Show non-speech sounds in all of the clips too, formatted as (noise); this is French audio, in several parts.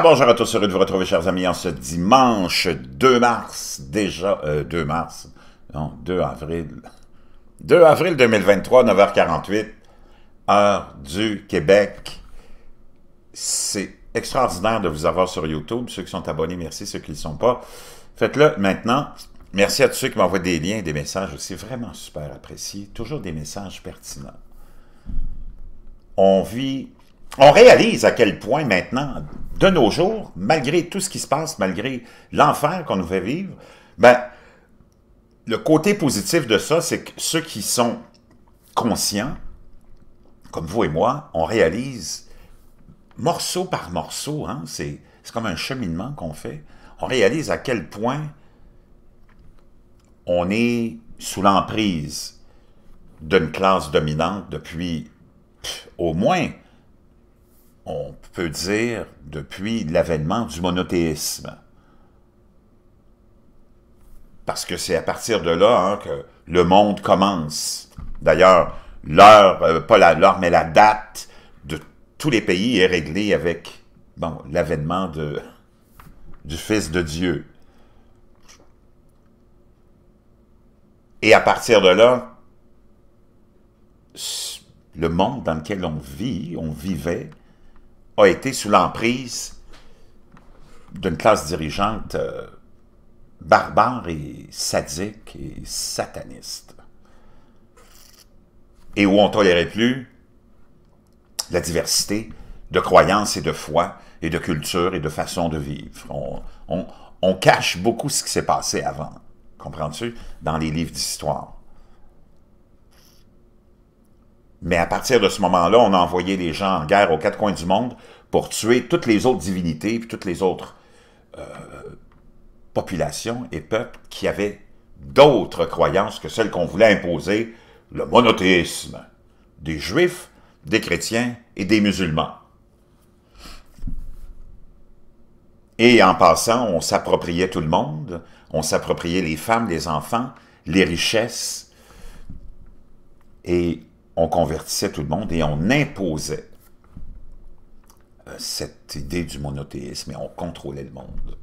bonjour à tous, heureux de vous retrouver, chers amis, en ce dimanche 2 mars, déjà, 2 euh, mars, non, 2 avril, 2 avril 2023, 9h48, heure du Québec. C'est extraordinaire de vous avoir sur YouTube. Ceux qui sont abonnés, merci. Ceux qui ne le sont pas, faites-le maintenant. Merci à tous ceux qui m'envoient des liens, des messages aussi, vraiment super apprécié Toujours des messages pertinents. On vit on réalise à quel point maintenant, de nos jours, malgré tout ce qui se passe, malgré l'enfer qu'on nous fait vivre, ben, le côté positif de ça, c'est que ceux qui sont conscients, comme vous et moi, on réalise morceau par morceau, hein, c'est comme un cheminement qu'on fait, on réalise à quel point on est sous l'emprise d'une classe dominante depuis au moins on peut dire, depuis l'avènement du monothéisme. Parce que c'est à partir de là hein, que le monde commence. D'ailleurs, l'heure, euh, pas l'heure, mais la date de tous les pays est réglée avec bon, l'avènement du Fils de Dieu. Et à partir de là, le monde dans lequel on vit, on vivait, a été sous l'emprise d'une classe dirigeante euh, barbare et sadique et sataniste. Et où on tolérait plus la diversité de croyances et de foi et de culture et de façon de vivre. on cache beaucoup ce qui s'est passé avant, comprends-tu, dans les livres d'histoire. Mais à partir de ce moment-là, on a envoyé des gens en guerre aux quatre coins du monde pour tuer toutes les autres divinités, toutes les autres euh, populations et peuples qui avaient d'autres croyances que celles qu'on voulait imposer, le monothéisme des juifs, des chrétiens et des musulmans. Et en passant, on s'appropriait tout le monde, on s'appropriait les femmes, les enfants, les richesses, et on convertissait tout le monde et on imposait euh, cette idée du monothéisme et on contrôlait le monde.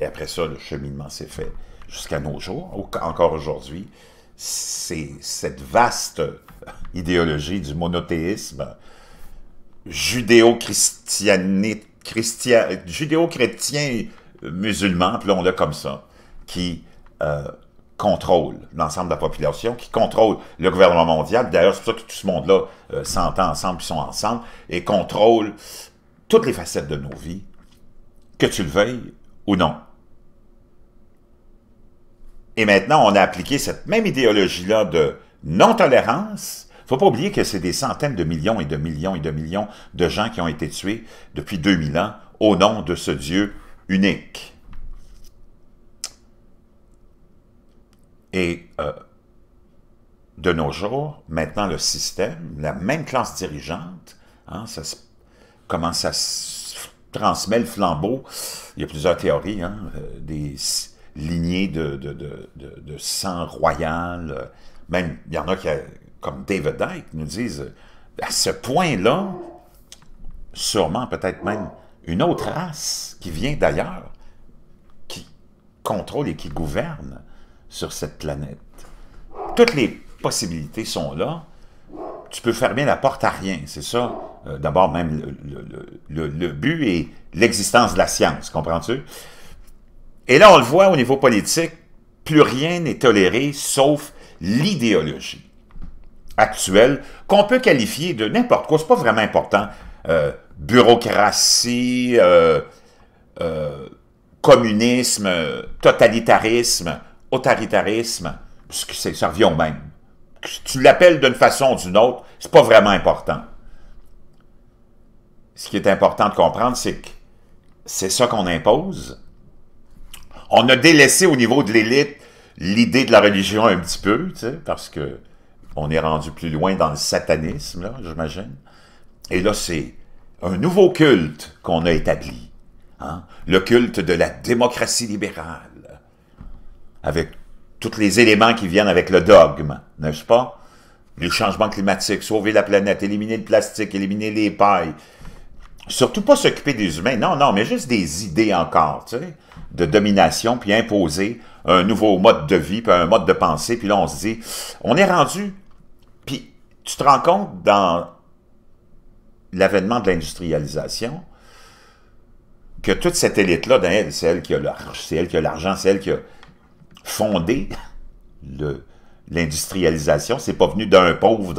Et après ça, le cheminement s'est fait jusqu'à nos jours. Encore aujourd'hui, c'est cette vaste idéologie du monothéisme judéo-chrétien judéo musulman appelons-le comme ça, qui euh, contrôle l'ensemble de la population, qui contrôle le gouvernement mondial. D'ailleurs, c'est pour ça que tout ce monde-là euh, s'entend ensemble, qui sont ensemble, et contrôle toutes les facettes de nos vies, que tu le veuilles ou non. Et maintenant, on a appliqué cette même idéologie-là de non-tolérance. il ne faut pas oublier que c'est des centaines de millions et de millions et de millions de gens qui ont été tués depuis 2000 ans au nom de ce Dieu unique. Et euh, de nos jours, maintenant le système, la même classe dirigeante, hein, comment ça transmet le flambeau, il y a plusieurs théories, hein, euh, des lignées de, de, de, sang royal, euh, même il y en a qui, comme David Dyke, nous disent, à ce point-là, sûrement peut-être même une autre race qui vient d'ailleurs, qui contrôle et qui gouverne sur cette planète. Toutes les possibilités sont là. Tu peux fermer la porte à rien, c'est ça. Euh, d'abord, même le, but est l'existence de la science, comprends-tu? Et là, on le voit au niveau politique, plus rien n'est toléré sauf l'idéologie actuelle, qu'on peut qualifier de n'importe quoi, c'est pas vraiment important. Euh, bureaucratie, euh, communisme, totalitarisme, autoritarisme, puisque que ça revient au même. tu l'appelles d'une façon ou d'une autre, c'est pas vraiment important. Ce qui est important de comprendre, c'est que c'est ça qu'on impose. On a délaissé au niveau de l'élite l'idée de la religion un petit peu, parce que on est rendu plus loin dans le satanisme, là, j'imagine. Et là, c'est un nouveau culte qu'on a établi. Hein. Le culte de la démocratie libérale avec tous les éléments qui viennent avec le dogme, n'est-ce pas? Le changement climatique, sauver la planète, éliminer le plastique, éliminer les pailles. Surtout pas s'occuper des humains, non, non, mais juste des idées encore, tu sais, de domination, puis imposer un nouveau mode de vie, puis un mode de pensée, puis là, on se dit, on est rendu, puis tu te rends compte dans l'avènement de l'industrialisation, que toute cette élite-là, c'est elle qui a l'argent, c'est elle qui a fondé le, l'industrialisation, c'est pas venu d'un pauvre,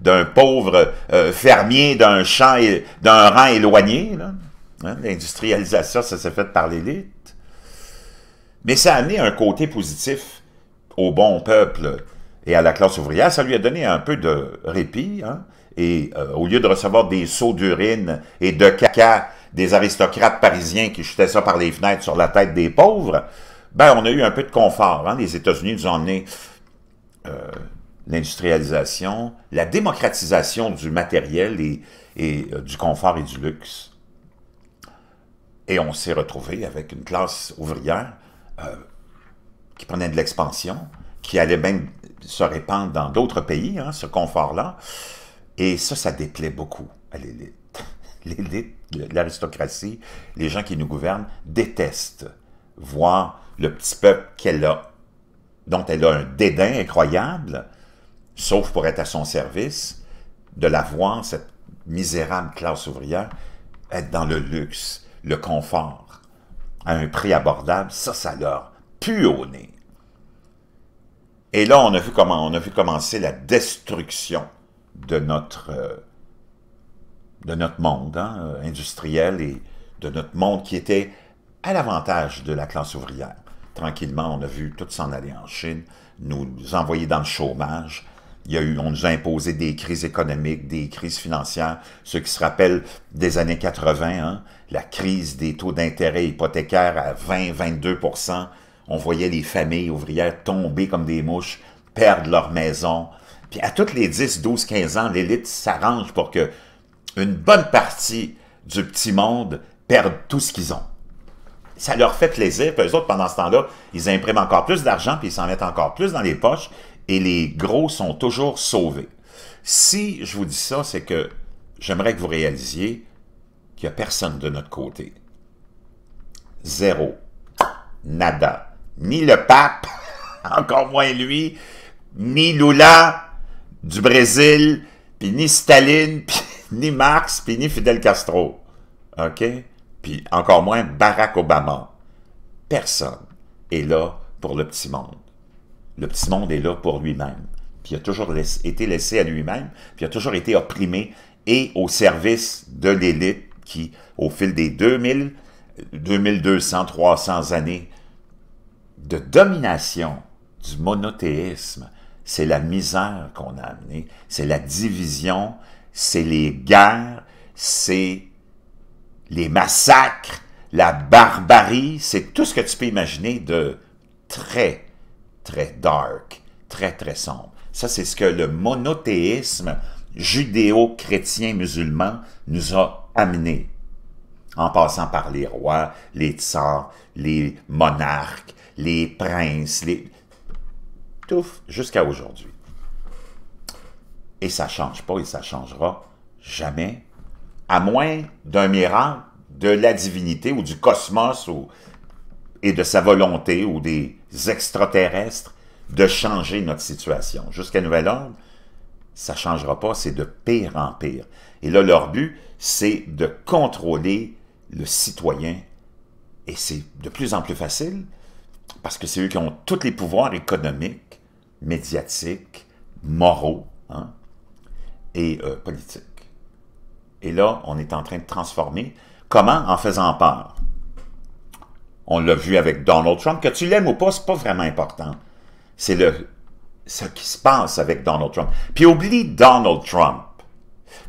d'un, pauvre euh, fermier d'un champ, d'un rang éloigné. Hein. L'industrialisation, ça s'est fait par l'élite. Mais ça a amené un côté positif au bon peuple et à la classe ouvrière. Ça lui a donné un peu de répit. Hein. Et euh, au lieu de recevoir des seaux d'urine et de caca des aristocrates parisiens qui jetaient ça par les fenêtres sur la tête des pauvres, ben, on a eu un peu de confort. Hein. Les États-Unis nous ont amené euh, l'industrialisation, la démocratisation du matériel et, euh, du confort et du luxe. Et on s'est retrouvé avec une classe ouvrière euh, qui prenait de l'expansion, qui allait même se répandre dans d'autres pays, hein, ce confort-là. Et ça, ça déplaît beaucoup à l'élite. (laughs) L'élite, l'aristocratie, les gens qui nous gouvernent détestent voir le petit peuple qu'elle a, dont elle a un dédain incroyable, sauf pour être à son service, de la voir, cette misérable classe ouvrière, être dans le luxe, le confort, à un prix abordable, ça, ça leur pue au nez. Et là, on a vu comment on a vu commencer la destruction de notre euh, de notre monde hein, industriel et de notre monde qui était à l'avantage de la classe ouvrière. Tranquillement, on a vu tout s'en aller en Chine, nous, envoyer dans le chômage. Il y a eu, on nous a imposé des crises économiques, des crises financières. ce qui se rappelle des années 80, hein, la crise des taux d'intérêt hypothécaires à 20-22 on voyait les familles ouvrières tomber comme des mouches, perdre leur maison. Puis à toutes les 10, 12, 15 ans, l'élite s'arrange pour que une bonne partie du petit monde perde tout ce qu'ils ont ça leur fait plaisir. Puis eux autres, pendant ce temps-là, ils impriment encore plus d'argent, puis ils s'en mettent encore plus dans les poches, et les gros sont toujours sauvés. Si je vous dis ça, c'est que j'aimerais que vous réalisiez qu'il n'y a personne de notre côté. Zéro. Nada. Ni le pape, (laughs) encore moins lui, ni Lula du Brésil, puis ni Staline, (laughs) puis ni Marx, puis ni Fidel Castro. OK? puis encore moins Barack Obama. Personne est là pour le petit monde. Le petit monde est là pour lui-même. Puis il a toujours été laissé à lui-même, puis il a toujours été opprimé et au service de l'élite qui, au fil des 2000, 2200, 300 années de domination du monothéisme, c'est la misère qu'on a amenée, c'est la division, c'est les guerres, c'est les massacres, la barbarie, c'est tout ce que tu peux imaginer de très, très dark, très, très sombre. Ça, c'est ce que le monothéisme judéo-chrétien musulman nous a amené, en passant par les rois, les tsars, les monarques, les princes, les... tout jusqu'à aujourd'hui. Et ça change pas et ça changera jamais à moins d'un miracle de la divinité ou du cosmos ou, et de sa volonté ou des extraterrestres de changer notre situation. Jusqu'à nouvel ordre, ça ne changera pas, c'est de pire en pire. Et là, leur but, c'est de contrôler le citoyen. Et c'est de plus en plus facile, parce que c'est eux qui ont tous les pouvoirs économiques, médiatiques, moraux hein, et euh, politiques. Et là, on est en train de transformer. Comment? En faisant peur. On l'a vu avec Donald Trump. Que tu l'aimes ou pas, c'est pas vraiment important. C'est le ce qui se passe avec Donald Trump. Puis oublie Donald Trump.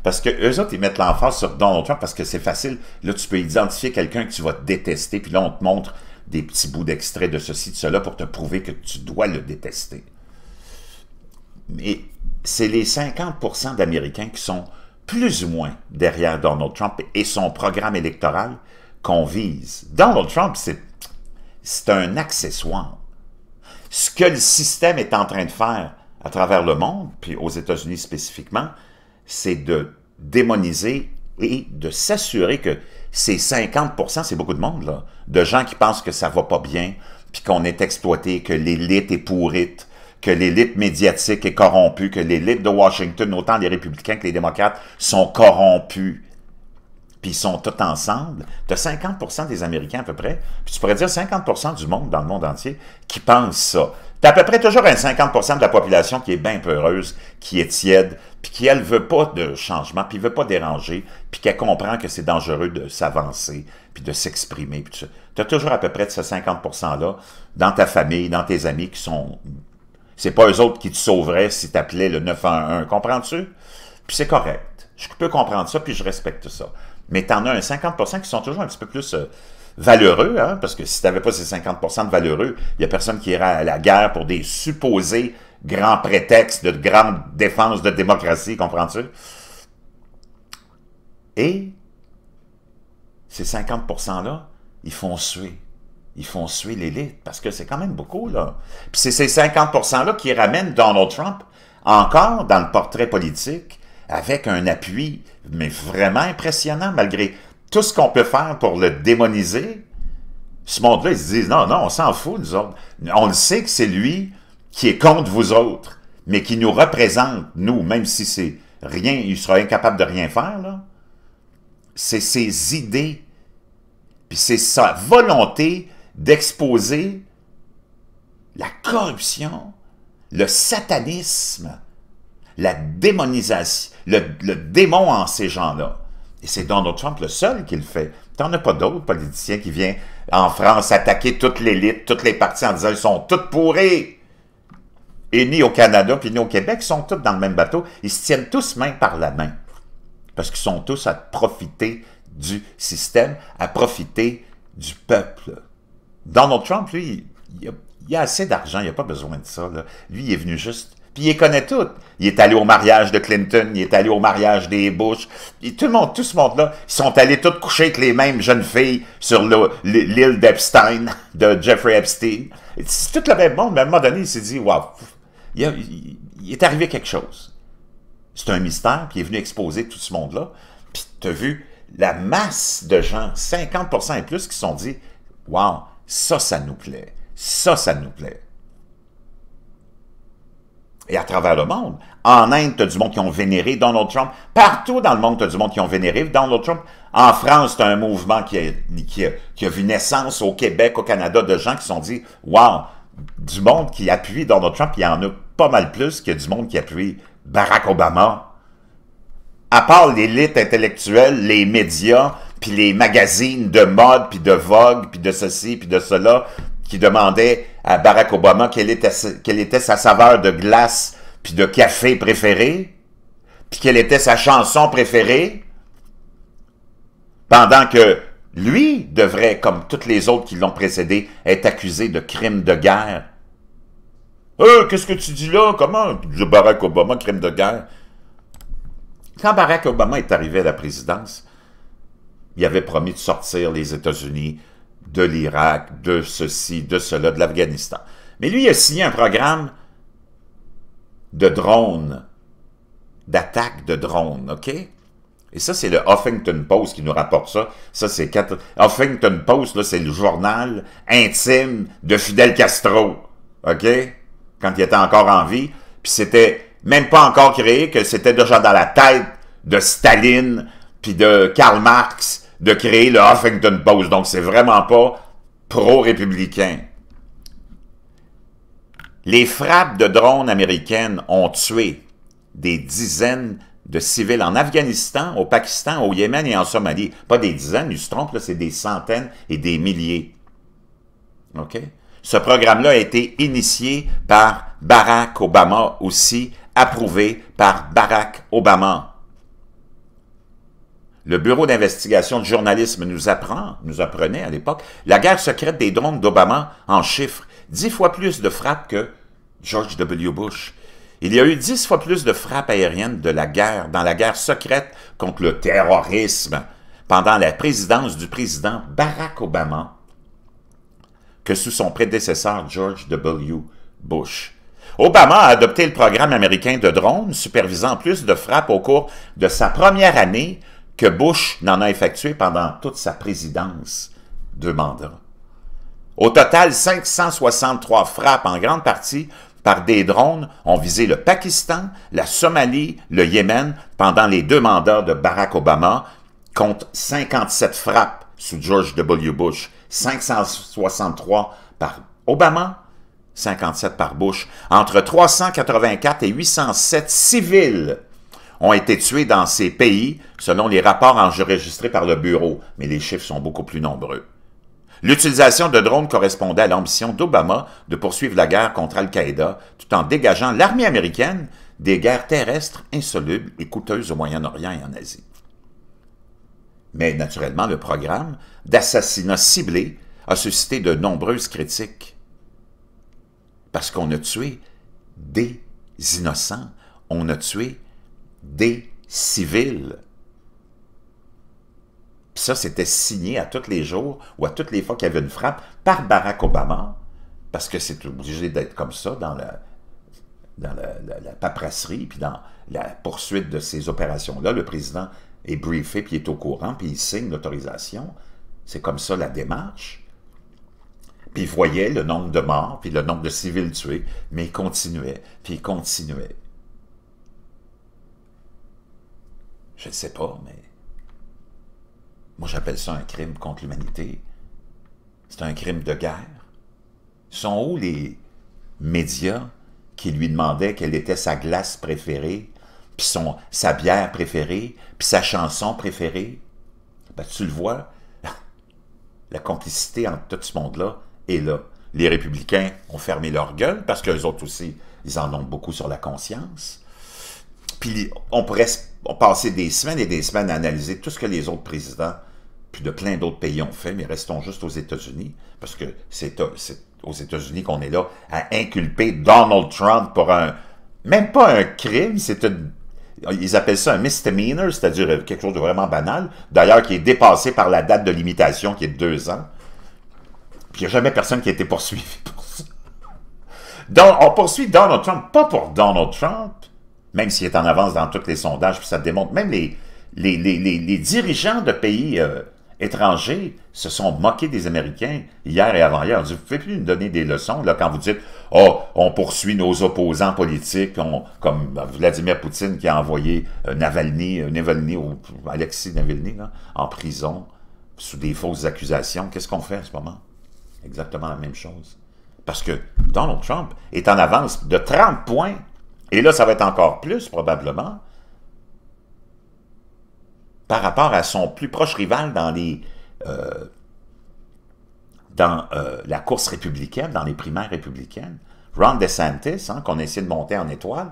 Parce que eux autres, ils mettent l'emphase sur Donald Trump parce que c'est facile. Là, tu peux identifier quelqu'un que tu vas détester, puis là, on te montre des petits bouts d'extrait de ceci, de cela, pour te prouver que tu dois le détester. Mais c'est les 50% d'Américains qui sont plus ou moins derrière Donald Trump et son programme électoral qu'on vise. Donald Trump, c'est un accessoire. Ce que le système est en train de faire à travers le monde, puis aux États-Unis spécifiquement, c'est de démoniser et de s'assurer que ces 50 c'est beaucoup de monde, là, de gens qui pensent que ça va pas bien, puis qu'on est exploité, que l'élite est pourrite, que l'élite médiatique est corrompue, que l'élite de Washington, autant les républicains que les démocrates, sont corrompus puis ils sont tous ensemble, tu as 50 des Américains à peu près, puis tu pourrais dire 50 du monde dans le monde entier qui pensent ça. Tu as à peu près toujours un 50 de la population qui est bien peureuse, qui est tiède, puis qui, elle, veut pas de changement, puis veut pas déranger, puis qu'elle comprend que c'est dangereux de s'avancer, puis de s'exprimer. Tu as toujours à peu près de ce 50 %-là dans ta famille, dans tes amis qui sont c'est pas eux autres qui te sauveraient si t'appelais le 911. Comprends-tu? Puis c'est correct. Je peux comprendre ça, puis je respecte ça. Mais t'en as un 50% qui sont toujours un petit peu plus euh, valeureux, hein? parce que si t'avais pas ces 50% de valeureux, il y a personne qui irait à la guerre pour des supposés grands prétextes de grande défense de démocratie, comprends-tu? Et ces 50%-là, ils font suer ils font suer l'élite, parce que c'est quand même beaucoup, là. Puis c'est ces 50%-là qui ramènent Donald Trump encore dans le portrait politique, avec un appui, mais vraiment impressionnant, malgré tout ce qu'on peut faire pour le démoniser. Ce monde-là, ils se disent, non, non, on s'en fout, nous autres. On le sait que c'est lui qui est contre vous autres, mais qui nous représente, nous, même si c'est rien, il sera incapable de rien faire, là. C'est ses idées, puis c'est sa volonté d'exposer la corruption, le satanisme, la démonisation, le, démon en ces gens-là. Et c'est Donald Trump le seul qui le fait. T'en as pas d'autres politiciens qui viennent en France attaquer toute l'élite, toutes les partis en disant ils sont tous pourris. Et ni au Canada, puis ni au Québec, ils sont tous dans le même bateau. Ils se tiennent tous main par la main. Parce qu'ils sont tous à profiter du système, à profiter du peuple. Donald Trump, lui, il a, a assez d'argent, il a pas besoin de ça. Là. Lui, il est venu juste... Puis il connaît tout. Il est allé au mariage de Clinton, il est allé au mariage des Bush. Et tout le monde, tout ce monde-là, ils sont allés tous coucher avec les mêmes jeunes filles sur l'île d'Epstein, de Jeffrey Epstein. C'est tout le même monde, mais à un moment donné, il s'est dit, waouh, il, est arrivé quelque chose. C'est un mystère, puis il est venu exposer tout ce monde-là. Puis tu as vu la masse de gens, 50% et plus, qui se sont dit, waouh, ça, ça nous plaît. Ça, ça nous plaît. Et à travers le monde. En Inde, tu as du monde qui ont vénéré Donald Trump. Partout dans le monde, tu as du monde qui ont vénéré Donald Trump. En France, tu as un mouvement qui a, vu naissance au Québec, au Canada, de gens qui se sont dit « Wow, du monde qui appuie Donald Trump, il y en a pas mal plus que du monde qui appuie Barack Obama. » À part l'élite intellectuelle, les médias, puis les magazines de mode, puis de Vogue, puis de ceci, puis de cela, qui demandaient à Barack Obama quelle était, sa saveur de glace, puis de café préférée, puis quelle était sa chanson préférée, pendant que lui devrait, comme tous les autres qui l'ont précédé, être accusé de crime de guerre. Euh, qu'est-ce que tu dis là? Comment? Barack Obama, crime de guerre. Quand Barack Obama est arrivé à la présidence, il avait promis de sortir les États-Unis de l'Irak, de ceci, de cela, de l'Afghanistan. Mais lui, il a signé un programme de drones, d'attaque de drones, OK? Et ça, c'est le Huffington Post qui nous rapporte ça. Ça, c'est quatre... Huffington Post, là, c'est le journal intime de Fidel Castro, OK? Quand il était encore en vie. Puis c'était même pas encore créé, que c'était déjà dans la tête de Staline, puis de Karl Marx, de créer le Huffington Post. Donc, c'est vraiment pas pro-républicain. Les frappes de drones américaines ont tué des dizaines de civils en Afghanistan, au Pakistan, au Yémen et en Somalie. Pas des dizaines, il se trompent, c'est des centaines et des milliers. OK? Ce programme-là a été initié par Barack Obama, aussi approuvé par Barack Obama. Le Bureau d'investigation de journalisme nous apprend, nous apprenait à l'époque, la guerre secrète des drones d'Obama en chiffres, dix fois plus de frappes que George W. Bush. Il y a eu dix fois plus de frappes aériennes de la guerre, dans la guerre secrète contre le terrorisme, pendant la présidence du président Barack Obama que sous son prédécesseur George W. Bush. Obama a adopté le programme américain de drones, supervisant plus de frappes au cours de sa première année que Bush n'en a effectué pendant toute sa présidence de mandat. Au total, 563 frappes, en grande partie par des drones, ont visé le Pakistan, la Somalie, le Yémen pendant les deux mandats de Barack Obama, compte 57 frappes sous George W. Bush, 563 par Obama, 57 par Bush, entre 384 et 807 civils ont été tués dans ces pays selon les rapports enregistrés par le Bureau, mais les chiffres sont beaucoup plus nombreux. L'utilisation de drones correspondait à l'ambition d'Obama de poursuivre la guerre contre Al-Qaïda tout en dégageant l'armée américaine des guerres terrestres insolubles et coûteuses au Moyen-Orient et en Asie. Mais naturellement, le programme d'assassinat ciblés a suscité de nombreuses critiques. Parce qu'on a tué des innocents, on a tué des civils. Puis ça, c'était signé à tous les jours ou à toutes les fois qu'il y avait une frappe par Barack Obama, parce que c'est obligé d'être comme ça dans, la, paperasserie, puis dans la poursuite de ces opérations-là. Le président est briefé, puis est au courant, puis il signe l'autorisation. C'est comme ça la démarche. Puis il voyait le nombre de morts, puis le nombre de civils tués, mais il continuait, puis il continuait. Je ne sais pas, mais... Moi, j'appelle ça un crime contre l'humanité. C'est un crime de guerre. Sont où les médias qui lui demandaient quelle était sa glace préférée, puis sa bière préférée, puis sa chanson préférée? Ben, tu le vois, (laughs) la complicité entre tout ce monde-là est là. Les républicains ont fermé leur gueule parce qu'eux autres aussi, ils en ont beaucoup sur la conscience. Puis on pourrait on passait des semaines et des semaines à analyser tout ce que les autres présidents, puis de plein d'autres pays ont fait, mais restons juste aux États-Unis, parce que c'est euh, aux États-Unis qu'on est là à inculper Donald Trump pour un... Même pas un crime, c'est ils appellent ça un misdemeanor, c'est-à-dire quelque chose de vraiment banal, d'ailleurs qui est dépassé par la date de limitation qui est de deux ans. Puis il n'y a jamais personne qui a été poursuivi pour ça. Donc, on poursuit Donald Trump, pas pour Donald Trump, même s'il est en avance dans tous les sondages, puis ça démontre, même les, les, dirigeants de pays euh, étrangers se sont moqués des Américains hier et avant-hier. Vous ne pouvez plus nous donner des leçons là, quand vous dites « Oh, on poursuit nos opposants politiques, comme Vladimir Poutine qui a envoyé euh, Navalny, euh, Navalny ou Alexis Navalny en prison sous des fausses accusations. Qu'est-ce qu'on fait en ce moment? Exactement la même chose. Parce que Donald Trump est en avance de 30 points et là, ça va être encore plus, probablement, par rapport à son plus proche rival dans les... Euh, dans euh, la course républicaine, dans les primaires républicaines. Ron DeSantis, hein, qu'on qu'on essayé de monter en étoile,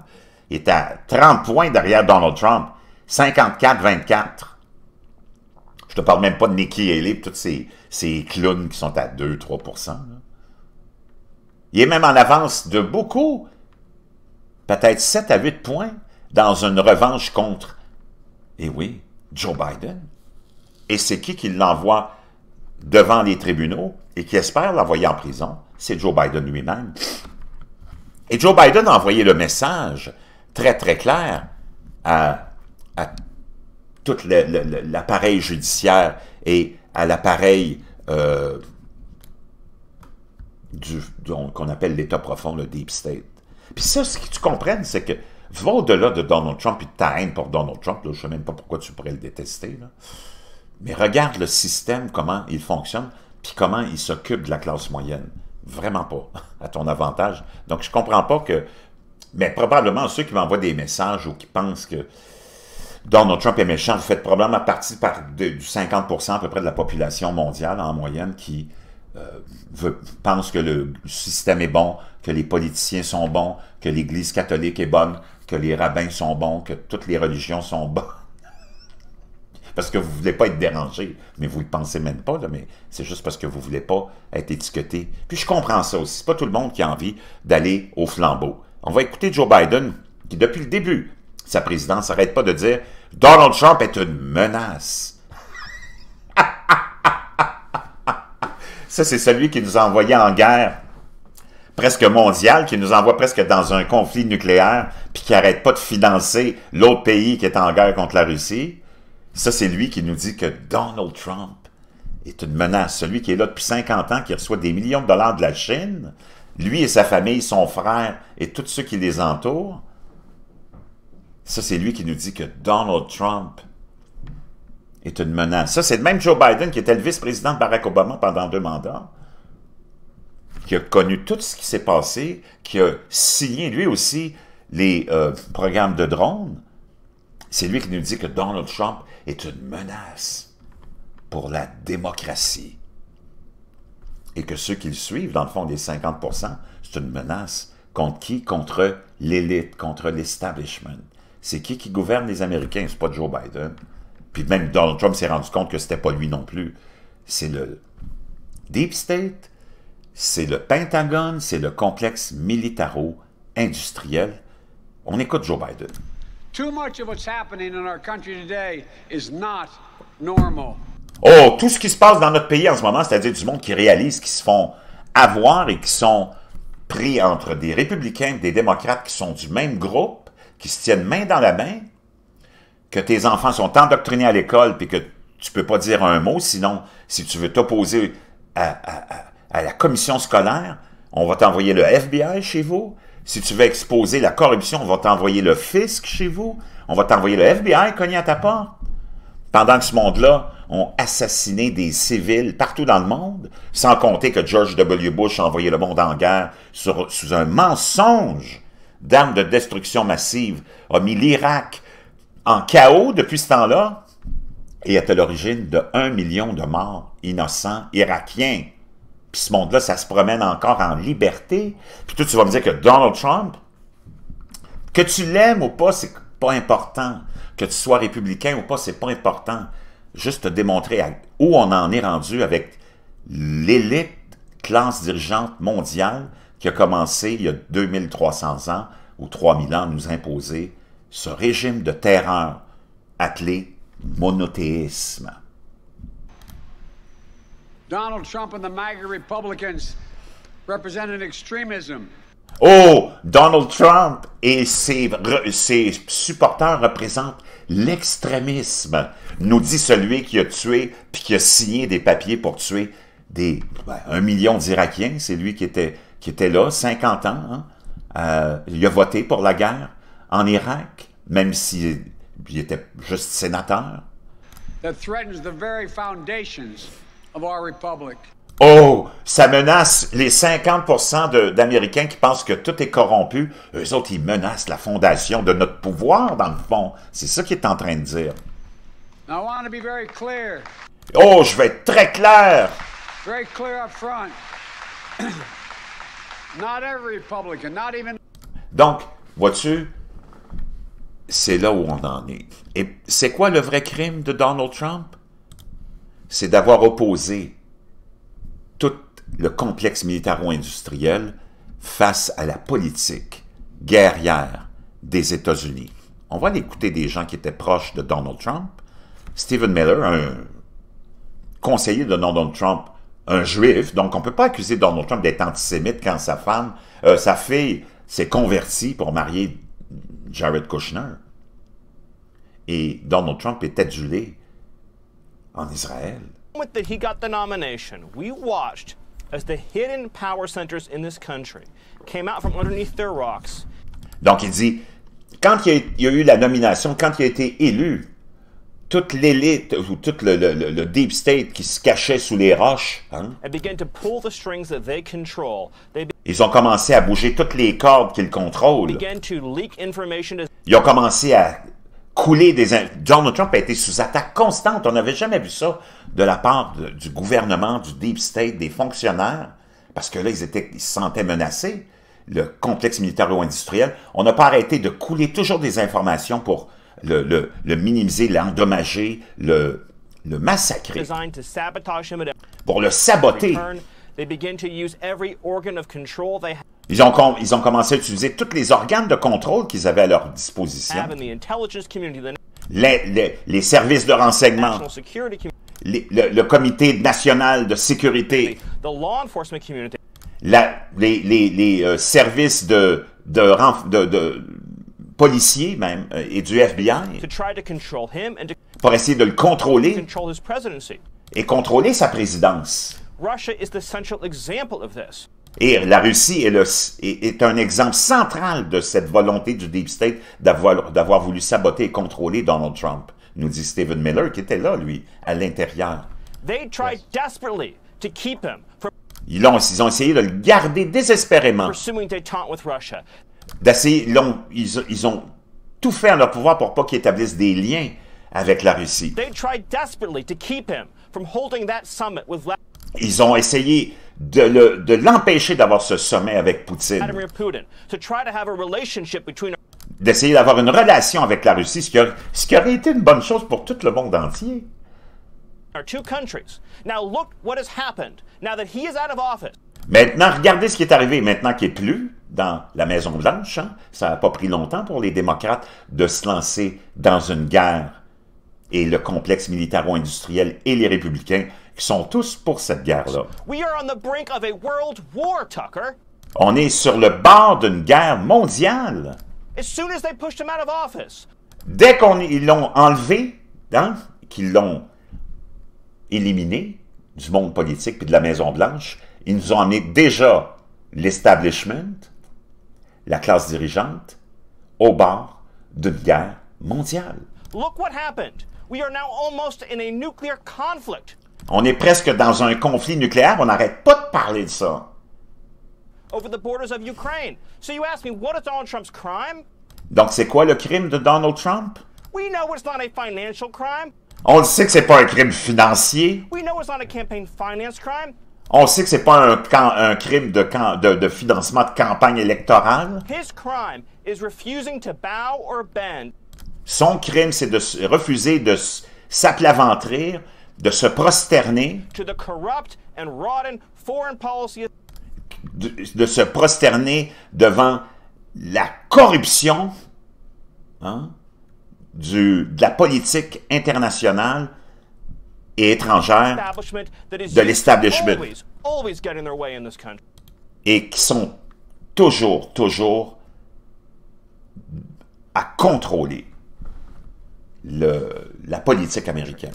est à 30 points derrière Donald Trump, 54-24. Je te parle même pas de Nikki Haley, tous ces, ces clowns qui sont à 2-3 Il est même en avance de beaucoup peut-être 7 à 8 points dans une revanche contre, et eh oui, Joe Biden. Et c'est qui qui l'envoie devant les tribunaux et qui espère l'envoyer en prison? C'est Joe Biden lui-même. Et Joe Biden a envoyé le message très, très clair à, tout l'appareil judiciaire et à l'appareil euh, qu'on appelle l'État profond, le Deep State. Puis ça, ce que tu comprennes, c'est que va au-delà de Donald Trump et de ta haine pour Donald Trump. Là, je ne sais même pas pourquoi tu pourrais le détester. Mais regarde le système, comment il fonctionne, puis comment il s'occupe de la classe moyenne. Vraiment pas (laughs) à ton avantage. Donc, je comprends pas que... Mais probablement ceux qui m'envoient des messages ou qui pensent que Donald Trump est méchant, vous faites probablement partie par du 50% à peu près de la population mondiale en moyenne qui euh, veut, pense que le système est bon, que les politiciens sont bons, que l'Église catholique est bonne, que les rabbins sont bons, que toutes les religions sont bonnes. (laughs) parce que vous ne voulez pas être dérangé, mais vous ne le pensez même pas, là, mais c'est juste parce que vous ne voulez pas être étiqueté. Puis je comprends ça aussi, n'est pas tout le monde qui a envie d'aller au flambeau. On va écouter Joe Biden, qui depuis le début, sa présidence n'arrête pas de dire « Donald Trump est une menace ». Ça, c'est celui qui nous a envoyé en guerre presque mondiale, qui nous envoie presque dans un conflit nucléaire, puis qui n'arrête pas de financer l'autre pays qui est en guerre contre la Russie. Ça, c'est lui qui nous dit que Donald Trump est une menace. Celui qui est là depuis 50 ans, qui reçoit des millions de dollars de la Chine, lui et sa famille, son frère et tous ceux qui les entourent, ça, c'est lui qui nous dit que Donald Trump est une menace. Ça, c'est le même Joe Biden qui était le vice-président de Barack Obama pendant deux mandats, qui a connu tout ce qui s'est passé, qui a signé lui aussi les euh, programmes de drones. C'est lui qui nous dit que Donald Trump est une menace pour la démocratie. Et que ceux qui le suivent, dans le fond, les 50 c'est une menace. Contre qui? Contre l'élite, contre l'establishment. C'est qui qui gouverne les Américains? C'est pas Joe Biden. Puis même Donald Trump s'est rendu compte que c'était pas lui non plus. C'est le Deep State, c'est le Pentagone, c'est le complexe militaro-industriel. On écoute Joe Biden. Oh, tout ce qui se passe dans notre pays en ce moment, c'est-à-dire du monde qui réalise qui se font avoir et qui sont pris entre des républicains et des démocrates qui sont du même groupe, qui se tiennent main dans la main, que tes enfants sont endoctrinés à l'école puis que tu peux pas dire un mot, sinon, si tu veux t'opposer à, la commission scolaire, on va t'envoyer le FBI chez vous. Si tu veux exposer la corruption, on va t'envoyer le fisc chez vous. On va t'envoyer le FBI cogner à ta porte. Pendant que ce monde-là ont assassiné des civils partout dans le monde, sans compter que George W. Bush a envoyé le monde en guerre sous un mensonge d'armes de destruction massive, a mis l'Irak en chaos depuis ce temps-là et est à l'origine de 1 million de morts innocents irakiens. Puis ce monde-là, ça se promène encore en liberté. Puis toi, tu vas me dire que Donald Trump, que tu l'aimes ou pas, c'est pas important. Que tu sois républicain ou pas, c'est pas important. Juste te démontrer où on en est rendu avec l'élite classe dirigeante mondiale qui a commencé il y a 2300 ans ou 3000 ans à nous imposer ce régime de terreur appelé monothéisme. Oh, Donald Trump et ses, ses supporters représentent l'extrémisme, nous dit celui qui a tué puis qui a signé des papiers pour tuer des ben, un million d'Irakiens. C'est lui qui était, qui était là, 50 ans. Hein. Euh, il a voté pour la guerre en Irak, même s'il était juste sénateur. Oh, ça menace les 50% d'Américains qui pensent que tout est corrompu. Eux autres, ils menacent la fondation de notre pouvoir, dans le fond. C'est ça qu'il est en train de dire. Oh, je vais être très clair. Donc, vois-tu, c'est là où on en est. Et c'est quoi le vrai crime de Donald Trump? C'est d'avoir opposé tout le complexe militaro-industriel face à la politique guerrière des États-Unis. On va l'écouter des gens qui étaient proches de Donald Trump. Stephen Miller, un conseiller de Donald Trump, un juif, donc on ne peut pas accuser Donald Trump d'être antisémite quand sa femme, euh, sa fille s'est convertie pour marier Jared Kushner. Et Donald Trump est adulé en Israël. Donc il dit, quand il y a, eu la nomination, quand il a été élu, toute l'élite ou tout le, deep state qui se cachait sous les roches, ils ont commencé à bouger toutes les cordes qu'ils contrôlent. Ils ont commencé à couler des... Donald Trump a été sous attaque constante. On n'avait jamais vu ça de la part du gouvernement, du deep state, des fonctionnaires, parce que là, ils, étaient, se sentaient menacés. Le complexe militaro-industriel, on n'a pas arrêté de couler toujours des informations pour le, minimiser, l'endommager, le, le massacrer. Pour le saboter. Ils ont, commencé à utiliser tous les organes de contrôle qu'ils avaient à leur disposition. Les, services de renseignement, le, comité national de sécurité, les, euh, services de, de, de, de policiers même euh, et du FBI pour essayer de le contrôler et contrôler sa présidence. Et la Russie est, est, un exemple central de cette volonté du Deep State d'avoir voulu saboter et contrôler Donald Trump, nous dit Stephen Miller, qui était là, lui, à l'intérieur. Ils ont, ont essayé de le garder désespérément. Ils ont, ont tout fait en leur pouvoir pour pas qu'il établisse des liens avec la Russie. Ils ont essayé de l'empêcher d'avoir ce sommet avec Poutine. D'essayer d'avoir une relation avec la Russie, ce qui, aurait été une bonne chose pour tout le monde entier. Maintenant, regardez ce qui est arrivé maintenant qu'il n'est plus dans la Maison-Blanche. Hein. Ça n'a pas pris longtemps pour les démocrates de se lancer dans une guerre. Et le complexe militaro-industriel et les républicains qui sont tous pour cette guerre-là. On est sur le bord d'une guerre mondiale. Dès qu'ils l'ont enlevé, hein, qu'ils l'ont éliminé du monde politique et de la Maison-Blanche, ils nous ont amené déjà l'establishment, la classe dirigeante, au bord d'une guerre mondiale. Look what happened. We are now almost in a nuclear conflict. On est presque dans un conflit nucléaire, on n'arrête pas de parler de ça. Donc c'est quoi le crime de Donald Trump? On le sait que c'est pas un crime financier. On sait que c'est pas un, crime de, financement de campagne électorale. Son crime, c'est de refuser de s'aplaventrir de se prosterner de, se prosterner devant la corruption hein, du, de la politique internationale et étrangère de l'establishment et qui sont toujours, toujours à contrôler le, la politique américaine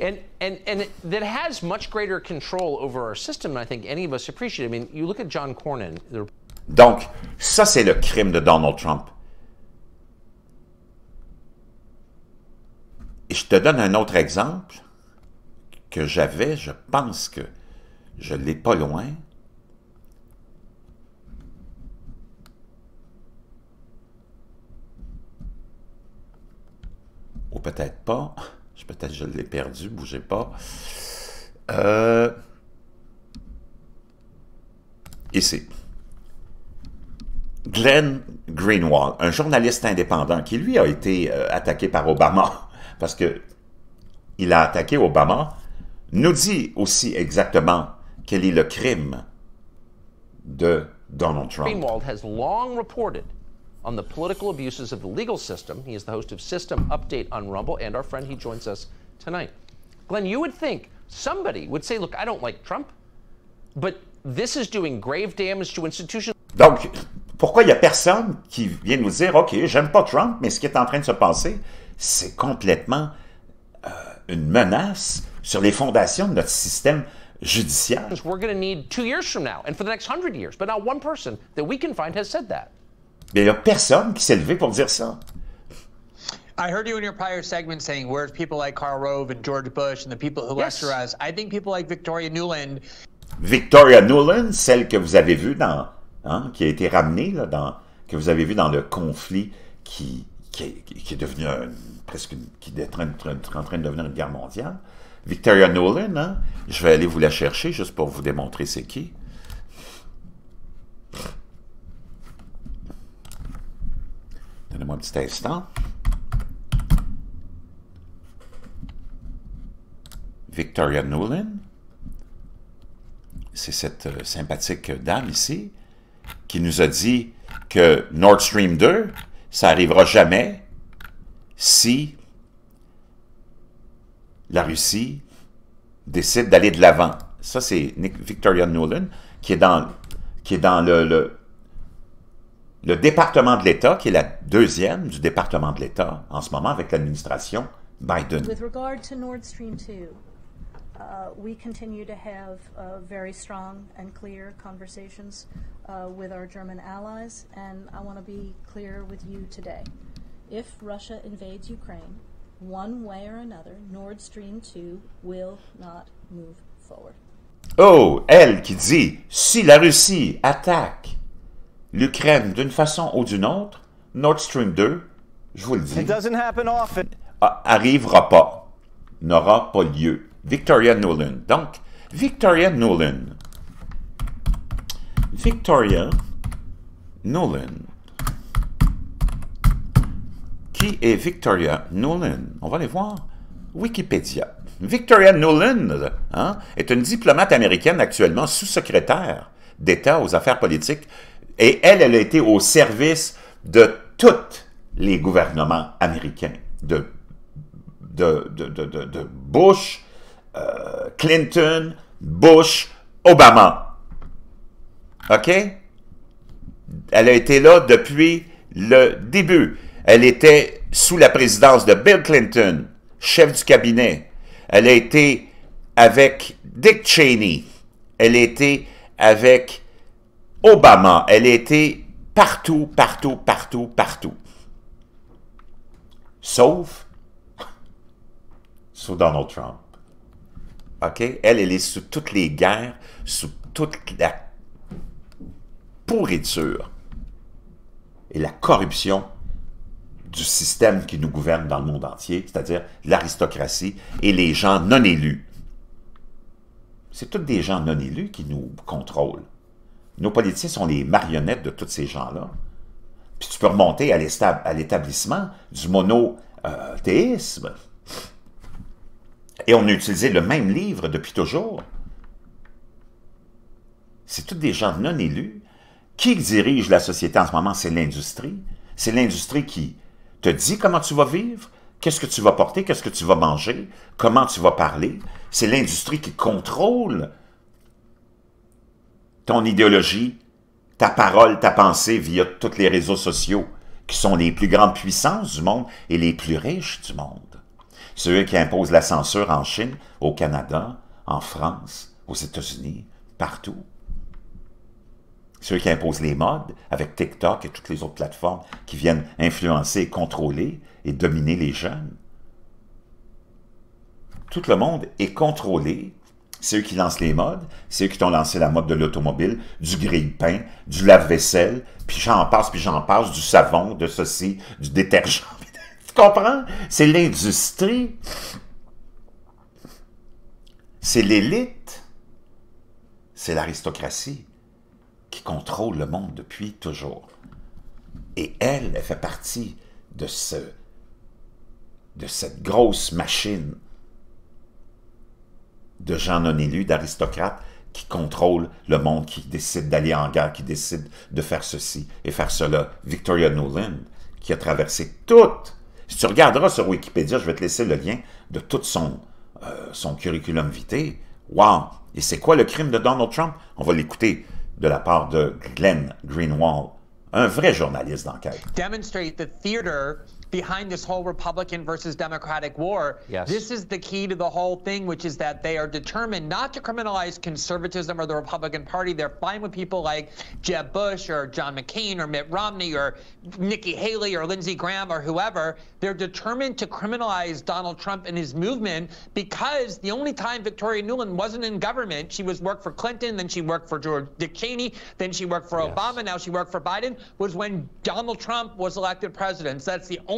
and and and it, that has much greater control over our system. I think any of us appreciate. I mean, you look at John Cornyn. Donc, ça c'est le crime de Donald Trump. Et je te donne un autre exemple que j'avais, je pense que je l'ai pas loin. Ou peut-être pas peut-être je l'ai perdu, bougez pas. Euh, ici. Glenn Greenwald, un journaliste indépendant qui, lui, a été euh, attaqué par Obama, (laughs) parce que il a attaqué Obama, nous dit aussi exactement quel est le crime de Donald Trump. Greenwald has long reported on the political abuses of the legal system. He is the host of System Update on Rumble, and our friend, he joins us tonight. Glenn, you would think somebody would say, look, I don't like Trump, but this is doing grave damage to institutions. Donc, pourquoi il y a personne qui vient nous dire, OK, j'aime pas Trump, mais ce qui est en train de se passer, c'est complètement euh, une menace sur les fondations de notre système judiciaire. We're going to need two years from now and for the next hundred years, but not one person that we can find has said that. Mais il n'y a personne qui s'est levé pour dire ça. I heard you in your prior segment saying, where's people like Karl Rove and George Bush and the people who yes. lecture us? I think people like Victoria Newland. Victoria Newland, celle que vous avez vue dans, hein, qui a été ramenée, là, dans, que vous avez vue dans le conflit qui, qui, qui est devenu un, presque, qui est en train, en train de devenir une guerre mondiale. Victoria Nolan, hein? je vais aller vous la chercher juste pour vous démontrer c'est qui. un petit instant. Victoria Nolan. C'est cette euh, sympathique dame ici qui nous a dit que Nord Stream 2, ça arrivera jamais si la Russie décide d'aller de l'avant. Ça, c'est Victoria Nolan qui est dans, qui est dans le le département de l'État, qui est la deuxième du département de l'État en ce moment avec l'administration Biden. With regard to Nord Stream 2, uh, we continue to have uh, very strong and clear conversations uh, with our German allies, and I want to be clear with you today. If Russia invades Ukraine, one way or another, Nord Stream 2 will not move forward. Oh, elle qui dit si la Russie attaque l'Ukraine, d'une façon ou d'une autre, Nord Stream 2, je vous le dis, arrivera pas, n'aura pas lieu. Victoria Nolan. Donc, Victoria Nolan. Victoria Nolan. Qui est Victoria Nolan? On va aller voir. Wikipédia. Victoria Nolan hein, est une diplomate américaine actuellement sous-secrétaire d'État aux affaires politiques et elle, elle a été au service de tous les gouvernements américains, de, de, Bush, euh, Clinton, Bush, Obama. OK? Elle a été là depuis le début. Elle était sous la présidence de Bill Clinton, chef du cabinet. Elle a été avec Dick Cheney. Elle a été avec Obama. Elle était partout, partout, partout, partout. Sauf sous Donald Trump. OK? Elle, elle est sous toutes les guerres, sous toute la pourriture et la corruption du système qui nous gouverne dans le monde entier, c'est-à-dire l'aristocratie et les gens non élus. C'est tous des gens non élus qui nous contrôlent. Nos politiciens sont les marionnettes de tous ces gens-là. Puis tu peux remonter à l'établissement du monothéisme. Et on a utilisé le même livre depuis toujours. C'est tous des gens non élus. Qui dirige la société en ce moment? C'est l'industrie. C'est l'industrie qui te dit comment tu vas vivre, qu'est-ce que tu vas porter, qu'est-ce que tu vas manger, comment tu vas parler. C'est l'industrie qui contrôle ton idéologie, ta parole, ta pensée via tous les réseaux sociaux qui sont les plus grandes puissances du monde et les plus riches du monde. Ceux qui imposent la censure en Chine, au Canada, en France, aux États-Unis, partout. Ceux qui imposent les modes avec TikTok et toutes les autres plateformes qui viennent influencer, contrôler et dominer les jeunes. Tout le monde est contrôlé c'est eux qui lancent les modes. C'est eux qui t'ont lancé la mode de l'automobile, du grille-pain, du lave-vaisselle, puis j'en passe, puis j'en passe, du savon, de ceci, du détergent. (laughs) tu comprends? C'est l'industrie. C'est l'élite. C'est l'aristocratie qui contrôle le monde depuis toujours. Et elle, elle fait partie de, de cette grosse machine de gens non élus, d'aristocrates, qui contrôlent le monde, qui décident d'aller en guerre, qui décident de faire ceci et faire cela. Victoria Nuland qui a traversé tout. Si tu regarderas sur Wikipédia, je vais te laisser le lien de tout son, euh, son curriculum vitae. Wow! Et c'est quoi le crime de Donald Trump? On va l'écouter de la part de Glenn Greenwald, un vrai journaliste d'enquête. behind this whole Republican versus Democratic war. Yes. This is the key to the whole thing, which is that they are determined not to criminalize conservatism or the Republican Party. They're fine with people like Jeb Bush or John McCain or Mitt Romney or Nikki Haley or Lindsey Graham or whoever. They're determined to criminalize Donald Trump and his movement because the only time Victoria Newland wasn't in government, she was worked for Clinton, then she worked for George Dick Cheney, then she worked for yes. Obama, now she worked for Biden, was when Donald Trump was elected president. So that's the only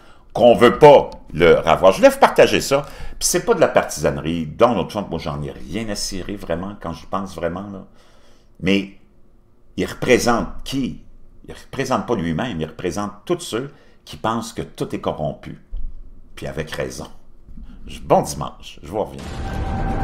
qu'on veut pas le avoir. Je voulais vous partager ça. Puis c'est pas de la partisanerie. Donald Trump, moi, j'en ai rien à cirer vraiment quand je pense vraiment. Là. Mais il représente qui? Il représente pas lui-même, il représente tous ceux qui pensent que tout est corrompu. Puis avec raison. Bon dimanche, je vous reviens.